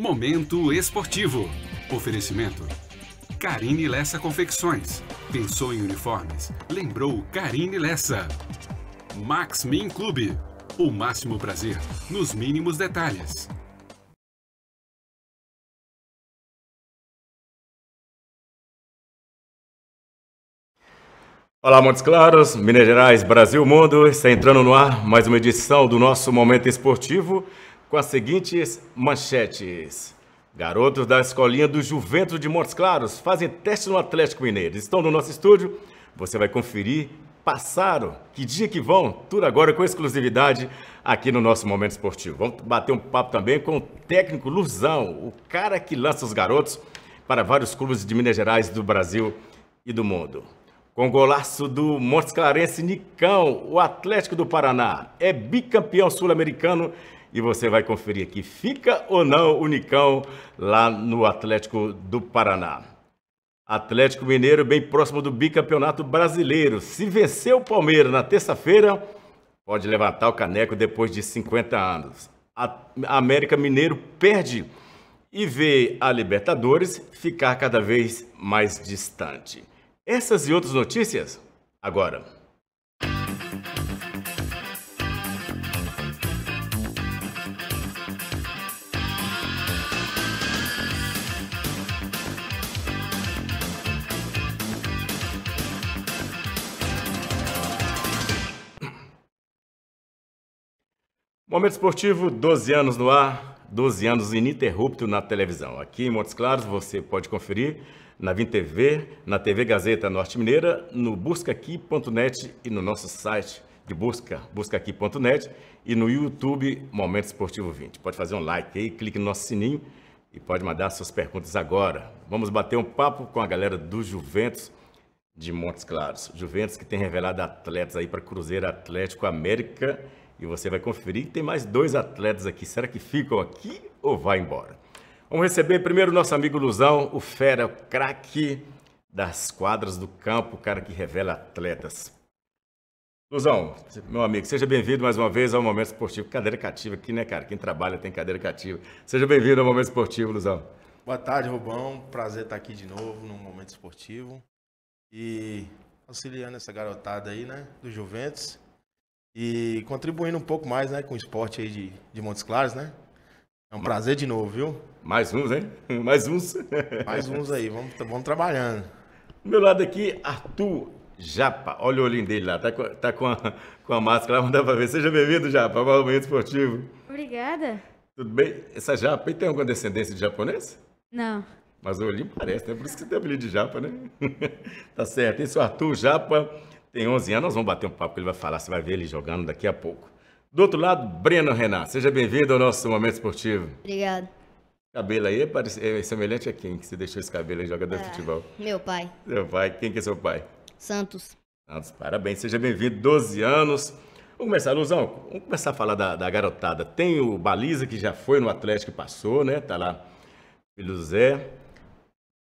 Momento esportivo. Oferecimento. Carine Lessa Confecções. Pensou em uniformes? Lembrou Carine Lessa. Max Min Clube. O máximo prazer nos mínimos detalhes. Olá, Montes Claros, Minas Gerais, Brasil, Mundo. Está entrando no ar mais uma edição do nosso Momento Esportivo com as seguintes manchetes. Garotos da escolinha do Juventus de Montes Claros fazem teste no Atlético Mineiro. Estão no nosso estúdio, você vai conferir. Passaram, que dia que vão, tudo agora com exclusividade aqui no nosso Momento Esportivo. Vamos bater um papo também com o técnico Luzão, o cara que lança os garotos para vários clubes de Minas Gerais, do Brasil e do mundo. Com o golaço do Montes Clarense Nicão, o Atlético do Paraná é bicampeão sul-americano e você vai conferir aqui. Fica ou não o Unicão lá no Atlético do Paraná? Atlético Mineiro bem próximo do bicampeonato brasileiro. Se vencer o Palmeiras na terça-feira, pode levantar o caneco depois de 50 anos. A América Mineiro perde e vê a Libertadores ficar cada vez mais distante. Essas e outras notícias agora. Momento Esportivo, 12 anos no ar, 12 anos ininterrupto na televisão. Aqui em Montes Claros você pode conferir na VinTV, na TV Gazeta Norte Mineira, no buscaqui.net e no nosso site de busca, buscaqui.net e no YouTube Momento Esportivo 20. Pode fazer um like aí, clique no nosso sininho e pode mandar suas perguntas agora. Vamos bater um papo com a galera do Juventus de Montes Claros. Juventus que tem revelado atletas aí para Cruzeiro Atlético América e você vai conferir que tem mais dois atletas aqui. Será que ficam aqui ou vai embora? Vamos receber primeiro nosso amigo Luzão, o fera, o craque das quadras do campo, o cara que revela atletas. Luzão, meu amigo, seja bem-vindo mais uma vez ao Momento Esportivo. Cadeira cativa aqui, né, cara? Quem trabalha tem cadeira cativa. Seja bem-vindo ao Momento Esportivo, Luzão. Boa tarde, Rubão. Prazer estar aqui de novo no Momento Esportivo. E auxiliando essa garotada aí, né, do Juventus. E contribuindo um pouco mais, né, com o esporte aí de, de Montes Claros, né? É um prazer de novo, viu? Mais uns, hein? Mais uns. mais uns aí, vamos, vamos trabalhando. Do meu lado aqui, Arthur Japa. Olha o olhinho dele lá, tá com, tá com, a, com a máscara lá, não dá pra ver. Seja bem-vindo, Japa, ao Momento Esportivo. Obrigada. Tudo bem? Essa Japa aí tem alguma descendência de japonês? Não. Mas o olhinho parece, né? Por isso que você tem o apelido de Japa, né? tá certo. Esse é o Arthur Japa tem 11 anos, nós vamos bater um papo que ele vai falar, você vai ver ele jogando daqui a pouco. Do outro lado, Breno Renan, seja bem-vindo ao nosso Momento Esportivo. Obrigado. Cabelo aí é, é, semelhante a quem que você deixou esse cabelo aí, jogador de é, futebol? Meu pai. Seu pai, quem que é seu pai? Santos. Santos, parabéns, seja bem-vindo, 12 anos. Vamos começar, Luzão, vamos começar a falar da, da, garotada. Tem o Baliza, que já foi no Atlético e passou, né? Tá lá do Zé.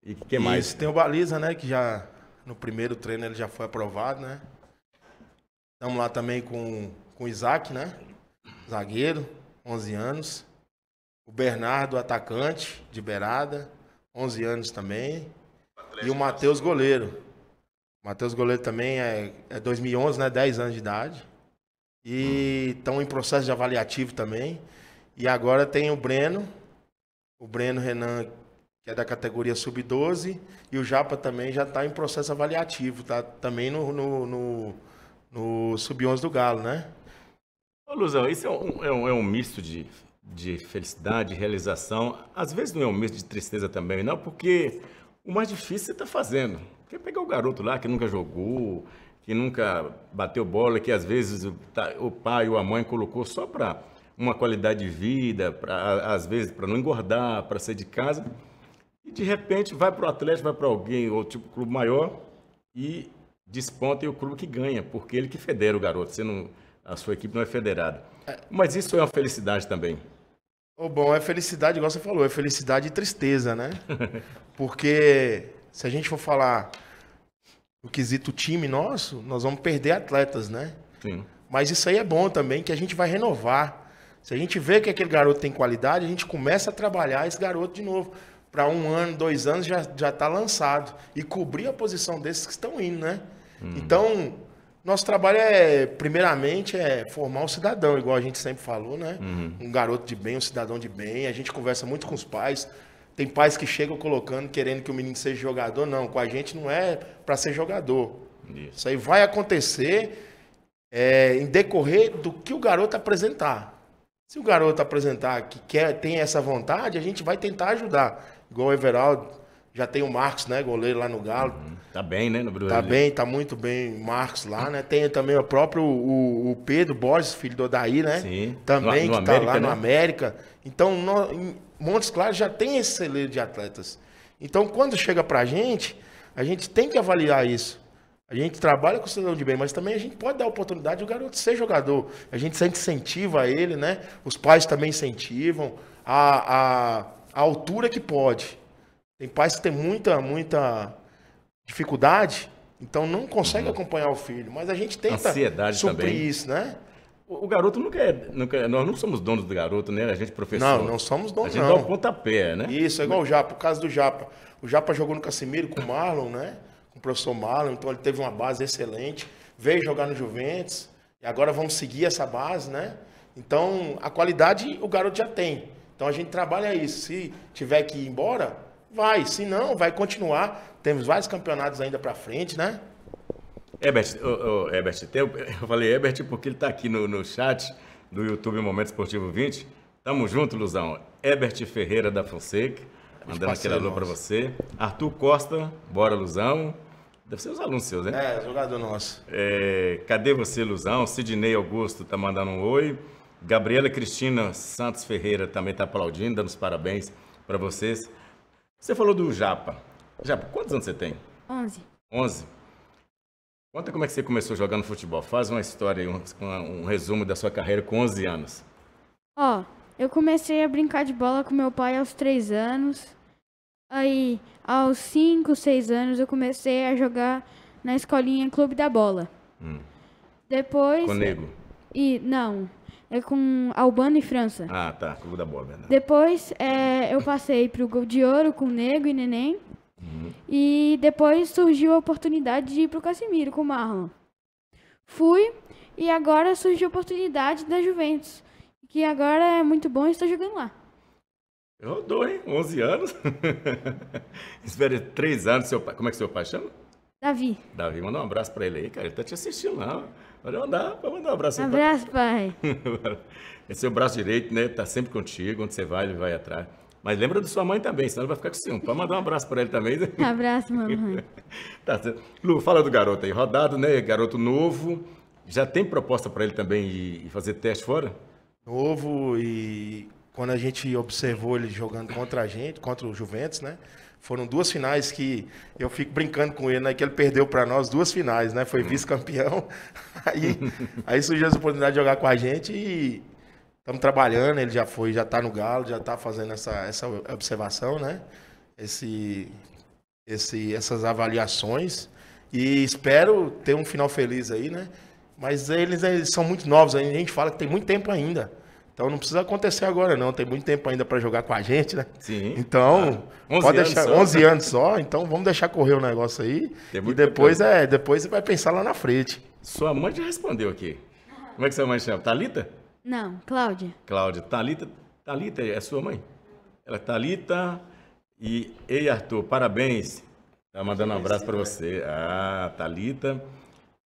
E que mais? Isso, tem o Baliza, né, que já no primeiro treino ele já foi aprovado, né? Estamos lá também com, com o Isaac, né? Zagueiro, 11 anos. O Bernardo, atacante de beirada, 11 anos também. E o Matheus, goleiro. Matheus, goleiro também é, é 2011, né? 10 anos de idade. E estão em processo de avaliativo também. E agora tem o Breno, o Breno Renan, que é da categoria sub-12, e o Japa também já está em processo avaliativo, tá também no, no, no, no sub-11 do Galo, né? Ô, Luzão, isso é um, é um, é um misto de, de felicidade, de realização. Às vezes não é um misto de tristeza também, não, porque o mais difícil você está fazendo. Porque pegar o garoto lá que nunca jogou, que nunca bateu bola, que às vezes o pai ou a mãe colocou só para uma qualidade de vida, pra, às vezes para não engordar, para ser de casa de repente vai para o Atlético, vai para alguém, ou tipo clube maior, e desponta e o clube que ganha, porque ele que federa o garoto, você não, a sua equipe não é federada. É. Mas isso é uma felicidade também. Oh, bom, é felicidade, igual você falou, é felicidade e tristeza, né? Porque se a gente for falar do quesito time nosso, nós vamos perder atletas, né? Sim. Mas isso aí é bom também, que a gente vai renovar. Se a gente vê que aquele garoto tem qualidade, a gente começa a trabalhar esse garoto de novo para um ano, dois anos já já está lançado e cobrir a posição desses que estão indo, né? Uhum. Então nosso trabalho é, primeiramente, é formar o cidadão, igual a gente sempre falou, né? Uhum. Um garoto de bem, um cidadão de bem. A gente conversa muito com os pais. Tem pais que chegam colocando, querendo que o menino seja jogador. Não, com a gente não é para ser jogador. Isso. Isso. aí vai acontecer é, em decorrer do que o garoto apresentar. Se o garoto apresentar que quer, tem essa vontade, a gente vai tentar ajudar. Igual o Everaldo, já tem o Marcos, né? Goleiro lá no Galo. Uhum. Tá bem, né? No Brasil? tá bem, tá muito bem o Marcos lá, né? Tem também o próprio o, o Pedro Borges, filho do Odaí, né? Sim. Também, no, tá no que América, tá lá né? no América. Então, no, em Montes Claros já tem esse celeiro de atletas. Então, quando chega pra gente, a gente tem que avaliar isso. A gente trabalha com o cidadão de bem, mas também a gente pode dar oportunidade do garoto ser jogador. A gente sempre incentiva ele, né? Os pais também incentivam. A, a, a altura que pode. Tem pais que têm muita, muita dificuldade, então não consegue uhum. acompanhar o filho. Mas a gente tenta Ansiedade suprir também. isso, né? O garoto não quer, não quer, Nós não somos donos do garoto, né? A gente é professor. Não, não somos donos, A gente não. dá o um pontapé, né? Isso, é igual o Japa, o caso do Japa. O Japa jogou no Casimiro com o Marlon, né? Com o professor Marlon, então ele teve uma base excelente. Veio jogar no Juventus. E agora vamos seguir essa base, né? Então, a qualidade o garoto já tem. Então a gente trabalha isso. Se tiver que ir embora, vai. Se não, vai continuar. Temos vários campeonatos ainda para frente, né? Ebert, oh, oh, eu, falei Ebert porque ele está aqui no, no chat do YouTube Momento Esportivo 20. Tamo junto, Luzão. Ebert Ferreira da Fonseca, mandando aquele alô para você. Arthur Costa, bora, Luzão. Deve ser os alunos seus, né? É, jogador nosso. É, cadê você, Luzão? Sidney Augusto tá mandando um oi. Gabriela Cristina Santos Ferreira também está aplaudindo, dando os parabéns para vocês. Você falou do Japa. Japa, quantos anos você tem? 11. 11. Conta como é que você começou jogando futebol. Faz uma história, um, um resumo da sua carreira com 11 anos. Ó, oh, eu comecei a brincar de bola com meu pai aos 3 anos. Aí, aos 5, 6 anos, eu comecei a jogar na escolinha Clube da Bola. Hum. Depois. Nego. E não, é com Albano e França. Ah, tá. Clube da bola, verdade. Depois é, eu passei para o Gol de Ouro com Nego e Neném. Uhum. E depois surgiu a oportunidade de ir para o Casimiro com o Marlon. Fui e agora surgiu a oportunidade da Juventus, que agora é muito bom e estou jogando lá. Rodou, hein? 11 anos. Espera, 3 anos. Seu pai... Como é que seu pai chama? Davi. Davi, manda um abraço para ele aí, cara. Ele tá te assistindo lá. Pode mandar, pode mandar um abraço. aí. abraço, pai. Esse é o braço direito, né? Tá sempre contigo. Onde você vai, ele vai atrás. Mas lembra da sua mãe também, senão ele vai ficar com ciúme. Pode mandar um abraço para ele também. né? abraço, mamãe. tá certo. Lu, fala do garoto aí. Rodado, né? Garoto novo. Já tem proposta para ele também e fazer teste fora? Novo e quando a gente observou ele jogando contra a gente, contra o Juventus, né? Foram duas finais que eu fico brincando com ele, né? Que ele perdeu para nós duas finais, né? Foi hum. vice-campeão. Aí, aí surgiu a oportunidade de jogar com a gente e estamos trabalhando. Ele já foi, já está no Galo, já está fazendo essa, essa observação, né? Esse, esse, essas avaliações. E espero ter um final feliz aí, né? Mas eles, eles são muito novos, a gente fala que tem muito tempo ainda. Então não precisa acontecer agora, não. Tem muito tempo ainda para jogar com a gente, né? Sim. Então, pode deixar 11 anos só, então vamos deixar correr o negócio aí. E depois tempo. é, depois você vai pensar lá na frente. Sua mãe já respondeu aqui. Como é que sua mãe chama? Talita? Não, Cláudia. Cláudia, Talita, Talita é sua mãe? Ela é Talita e ei Arthur, parabéns. Tá mandando um abraço para você. Ah, Talita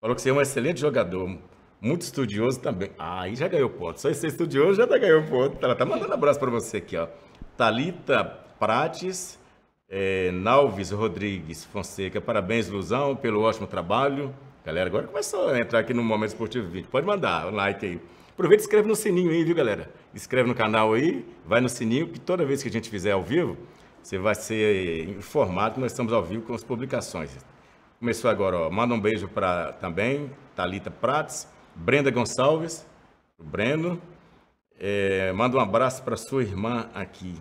falou que você é um excelente jogador. Muito estudioso também. Ah, aí já ganhou ponto. Só esse estudioso já tá ganhou ponto. Ela tá, tá mandando abraço para você aqui, ó. Talita Prates, é, Nalves Rodrigues Fonseca. Parabéns, Luzão, pelo ótimo trabalho. Galera, agora começou a entrar aqui no Momento Esportivo vídeo Pode mandar o um like aí. Aproveita e escreve no sininho aí, viu, galera? Inscreve no canal aí, vai no sininho, que toda vez que a gente fizer ao vivo, você vai ser informado que nós estamos ao vivo com as publicações. Começou agora, ó. Manda um beijo para também, Talita Prates. Brenda Gonçalves, o Breno. É, manda um abraço para sua irmã aqui.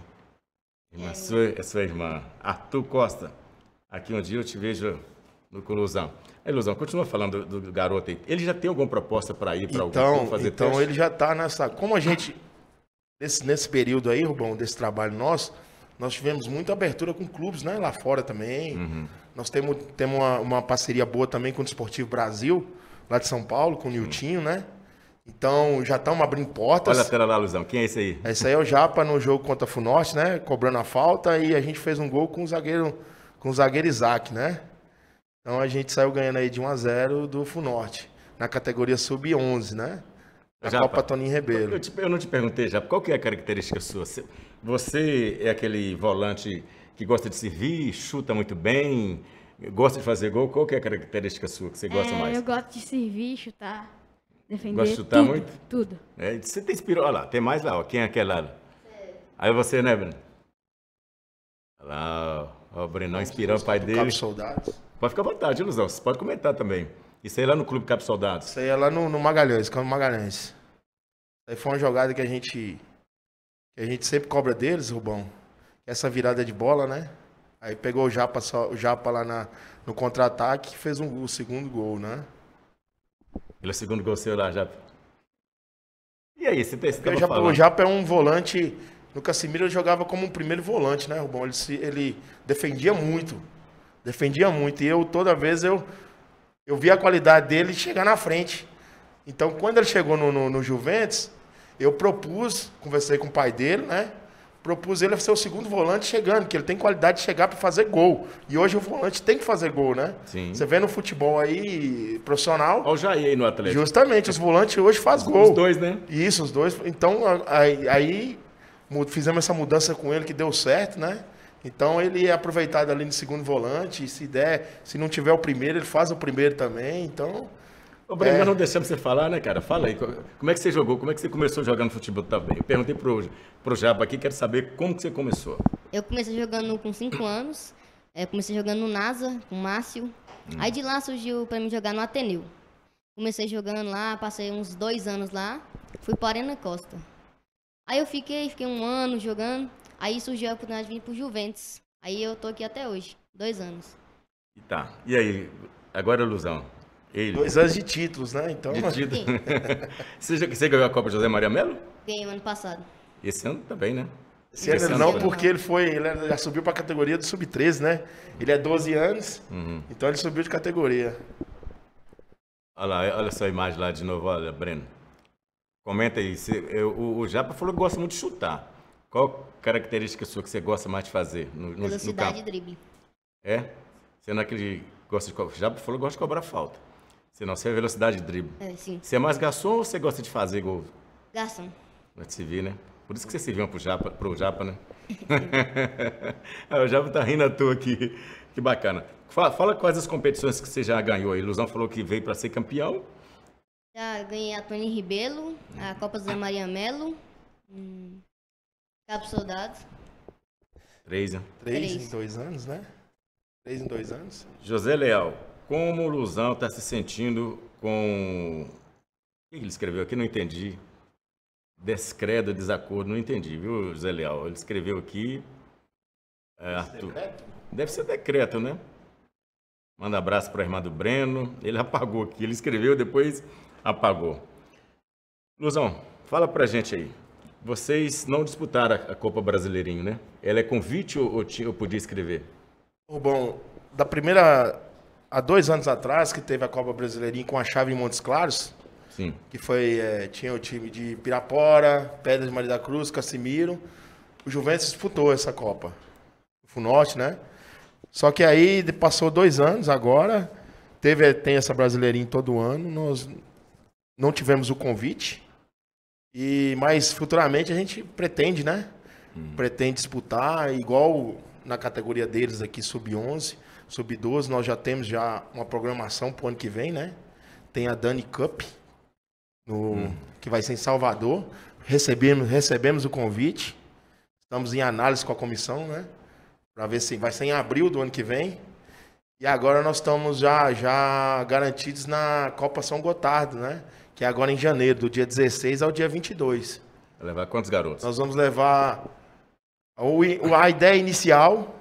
Irmã, é. Sua, é sua irmã, Arthur Costa. Aqui um dia eu te vejo no Colusão. Aí, é, continua falando do, do, garoto aí. Ele já tem alguma proposta para ir para então, algum fazer Então, teste? ele já está nessa... Como a gente, nesse, nesse período aí, Rubão, desse trabalho nosso, nós tivemos muita abertura com clubes né, lá fora também. Uhum. Nós temos, temos uma, uma parceria boa também com o Desportivo Brasil, lá de São Paulo, com o Niltinho, né? Então já estamos abrindo portas. Olha a tela lá, Luzão. Quem é esse aí? Esse é aí é o Japa no jogo contra a Funorte, né? Cobrando a falta e a gente fez um gol com o zagueiro, com o zagueiro Isaac, né? Então a gente saiu ganhando aí de 1 a 0 do Funorte, na categoria sub-11, né? Japa, Copa Toninho Rebelo. Eu, te, eu, não te perguntei, Japa, qual que é a característica sua? Você é aquele volante que gosta de servir, chuta muito bem, Gosta de fazer gol? Qual que é a característica sua que você gosta é, mais? Eu gosto de servir, chutar, defender. Gosta de chutar tudo, muito? Tudo. É, você te inspirou, olha lá, tem mais lá, ó, quem é aquele lá? É. Aí você, né, Bruno Olha lá, ó, o Brenão inspirando o pai dele. Cabo Soldados. Pode ficar à vontade, ilusão, você pode comentar também. Isso aí é lá no Clube Cabo Soldados? Isso aí é lá no, no Magalhães, Campo Magalhães. Aí foi uma jogada que a gente, que a gente sempre cobra deles, Rubão. Essa virada de bola, né? Aí pegou o Japa, só, o Japa lá na, no contra-ataque e fez um, o segundo gol, né? Ele é o segundo gol seu lá, Japa. E aí, você tá o, Japa, o Japa é um volante. No Casimiro jogava como um primeiro volante, né, Rubão? Ele, ele defendia muito. Defendia muito. E eu, toda vez, eu, eu via a qualidade dele chegar na frente. Então, quando ele chegou no, no, no Juventus, eu propus, conversei com o pai dele, né? propus ele a ser o segundo volante chegando, que ele tem qualidade de chegar para fazer gol. E hoje o volante tem que fazer gol, né? Sim. Você vê no futebol aí profissional. Olha o Jair aí no Atlético. Justamente, os volantes hoje faz os, gol. Os dois, né? Isso, os dois. Então, aí, aí fizemos essa mudança com ele que deu certo, né? Então ele é aproveitado ali no segundo volante, se der, se não tiver o primeiro, ele faz o primeiro também. Então, Ô, Breno, é... não deixamos você falar, né, cara? Fala aí, como é que você jogou? Como é que você começou jogando futebol também? Eu perguntei pro, pro Japa aqui, quero saber como que você começou. Eu comecei jogando com 5 anos, é, comecei jogando no NASA, com o Márcio. Hum. Aí de lá surgiu para mim jogar no Ateneu. Comecei jogando lá, passei uns dois anos lá, fui para Arena Costa. Aí eu fiquei, fiquei um ano jogando, aí surgiu a oportunidade de vir pro Juventus. Aí eu tô aqui até hoje, dois anos. E tá, e aí, agora ilusão? É ele. Dois anos de títulos, né? Então. De título. você, você ganhou a Copa José Maria Melo? Ganhei ano passado. Esse ano também, né? Esse ano não, porque ele foi, ele já subiu para a categoria do sub-13, né? Ele é 12 anos, uhum. então ele subiu de categoria. Olha lá, olha só a imagem lá de novo, olha, Breno. Comenta aí, se, eu, o, o, Japa falou que gosta muito de chutar. Qual característica sua que você gosta mais de fazer no, no Velocidade no campo? e drible. É? Você não é aquele gosta de, o Japa falou que gosta de cobrar falta. Você não, você é velocidade de drible. É, sim. Você é mais garçom ou você gosta de fazer gol? Garçom. Vai te é servir, né? Por isso que você se viu pro Japa, pro Japa né? Ah, o Japa tá rindo à toa aqui. Que bacana. Fala, fala, quais as competições que você já ganhou. A Ilusão falou que veio para ser campeão. Já ganhei a Tony Ribeiro, a uhum. Copa Zé Maria Melo, hum, Cabo Soldado. Três, né? Três, Três em dois anos, né? Três em dois anos. José Leal. Como o Luzão está se sentindo com. O que ele escreveu aqui? Não entendi. Descredo, desacordo, não entendi, viu, Zé Leal? Ele escreveu aqui. É, Arthur... Deve ser decreto, né? Manda abraço para a irmã do Breno. Ele apagou aqui, ele escreveu, depois apagou. Luzão, fala a gente aí. Vocês não disputaram a Copa Brasileirinho, né? Ela é convite ou, ou, ou podia escrever? Bom, da primeira há dois anos atrás, que teve a Copa Brasileirinha com a chave em Montes Claros, Sim. que foi é, tinha o time de Pirapora, Pedras de Maria da Cruz, Casimiro. O Juventus disputou essa Copa. O Funorte, né? Só que aí passou dois anos agora, teve tem essa brasileirinha todo ano, nós não tivemos o convite. E mas futuramente a gente pretende, né? Hum. Pretende disputar igual na categoria deles aqui sub 11. Sub-12, nós já temos já uma programação para o ano que vem, né? Tem a Dani Cup, no, hum. que vai ser em Salvador. Recebemos, recebemos o convite. Estamos em análise com a comissão, né? Para ver se vai ser em abril do ano que vem. E agora nós estamos já, já garantidos na Copa São Gotardo, né? Que é agora em janeiro, do dia 16 ao dia 22. Vai levar quantos garotos? Nós vamos levar. O, a ideia inicial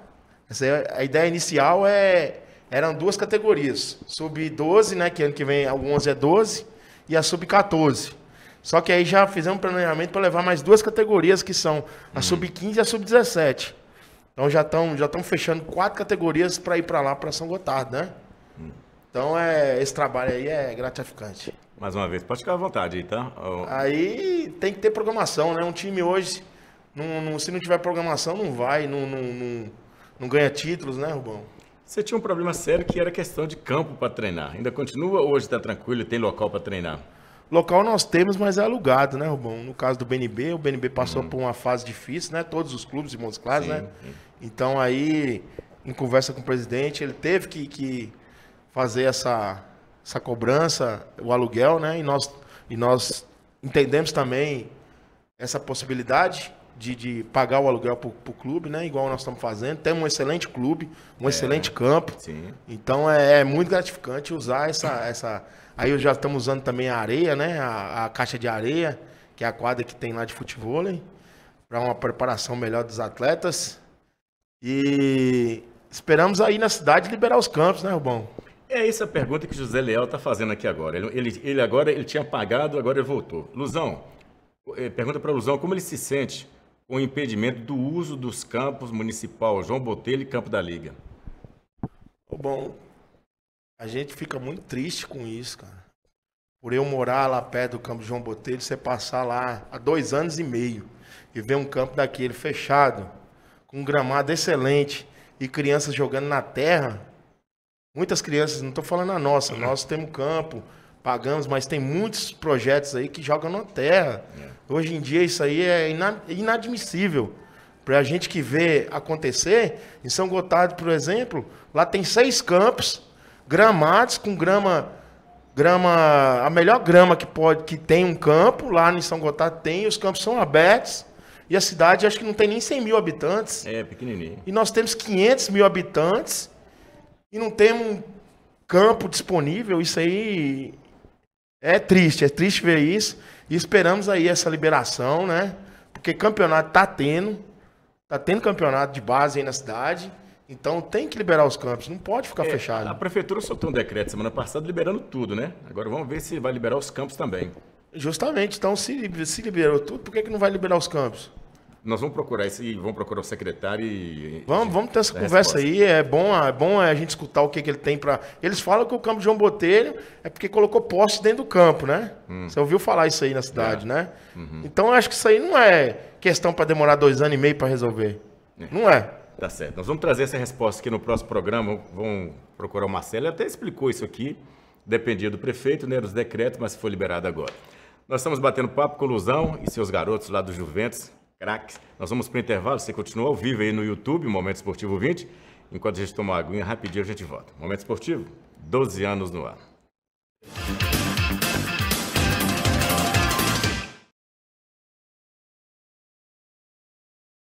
é a ideia inicial é eram duas categorias, sub-12, né, que ano que vem o 11 é 12, e a sub-14. Só que aí já fizemos planejamento para levar mais duas categorias, que são a sub-15 uhum. e a sub-17. Então já estão já estão fechando quatro categorias para ir para lá, para São Gotardo, né? Hum. Então é, esse trabalho aí é gratificante. Mais uma vez, pode ficar à vontade, tá? Aí tem que ter programação, né? Um time hoje, não, não, se não tiver programação, não vai, não, não, não não ganha títulos, né, Rubão? Você tinha um problema sério que era questão de campo para treinar. Ainda continua hoje, está tranquilo, tem local para treinar? Local nós temos, mas é alugado, né, Rubão? No caso do BNB, o BNB passou hum. por uma fase difícil, né? Todos os clubes de Montes Claros, né? Sim. Então aí, em conversa com o presidente, ele teve que, que fazer essa, essa cobrança, o aluguel, né? E nós, e nós entendemos também essa possibilidade de, de pagar o aluguel para o clube, né? Igual nós estamos fazendo. Temos um excelente clube, um é, excelente campo. Sim. Então é, é, muito gratificante usar essa, essa. Aí já estamos usando também a areia, né? A, a, caixa de areia, que é a quadra que tem lá de futebol, para uma preparação melhor dos atletas. E esperamos aí na cidade liberar os campos, né, Rubão? É essa a pergunta que o José Leal está fazendo aqui agora. Ele, ele, ele, agora ele tinha pagado, agora ele voltou. Luzão, é, pergunta para Luzão como ele se sente com impedimento do uso dos campos municipal João Botelho e Campo da Liga? Bom, a gente fica muito triste com isso, cara. Por eu morar lá perto do campo João Botelho, você passar lá há dois anos e meio e ver um campo daquele fechado, com um gramado excelente e crianças jogando na terra. Muitas crianças, não estou falando a nossa, nós temos campo, pagamos, mas tem muitos projetos aí que jogam na terra. É. Hoje em dia isso aí é inadmissível. Para a gente que vê acontecer, em São Gotardo, por exemplo, lá tem seis campos gramados com grama grama, a melhor grama que pode que tem um campo, lá em São Gotardo tem, os campos são abertos. E a cidade acho que não tem nem 100 mil habitantes. É, pequenininho. E nós temos 500 mil habitantes e não temos um campo disponível. Isso aí é triste, é triste ver isso. E esperamos aí essa liberação, né? Porque campeonato tá tendo. Tá tendo campeonato de base aí na cidade. Então tem que liberar os campos, não pode ficar é, fechado. A prefeitura soltou um decreto semana passada liberando tudo, né? Agora vamos ver se vai liberar os campos também. Justamente, então se, se liberou tudo, por que, que não vai liberar os campos? Nós vamos procurar esse, vamos procurar o secretário e. Vamos, vamos ter essa conversa aí. É bom, é bom é, a gente escutar o que, que ele tem para. Eles falam que o campo de João Botelho é porque colocou posse dentro do campo, né? Hum. Você ouviu falar isso aí na cidade, é. né? Uhum. Então eu acho que isso aí não é questão para demorar dois anos e meio para resolver. É. Não é. Tá certo. Nós vamos trazer essa resposta aqui no próximo programa. Vamos procurar o Marcelo. Ele até explicou isso aqui. Dependia do prefeito, né, dos decretos, mas foi liberado agora. Nós estamos batendo papo com o Luzão e seus garotos lá do Juventus craques. Nós vamos para o intervalo, você continua ao vivo aí no YouTube, Momento Esportivo 20. Enquanto a gente toma uma aguinha, rapidinho a gente volta. Momento Esportivo, 12 anos no ar.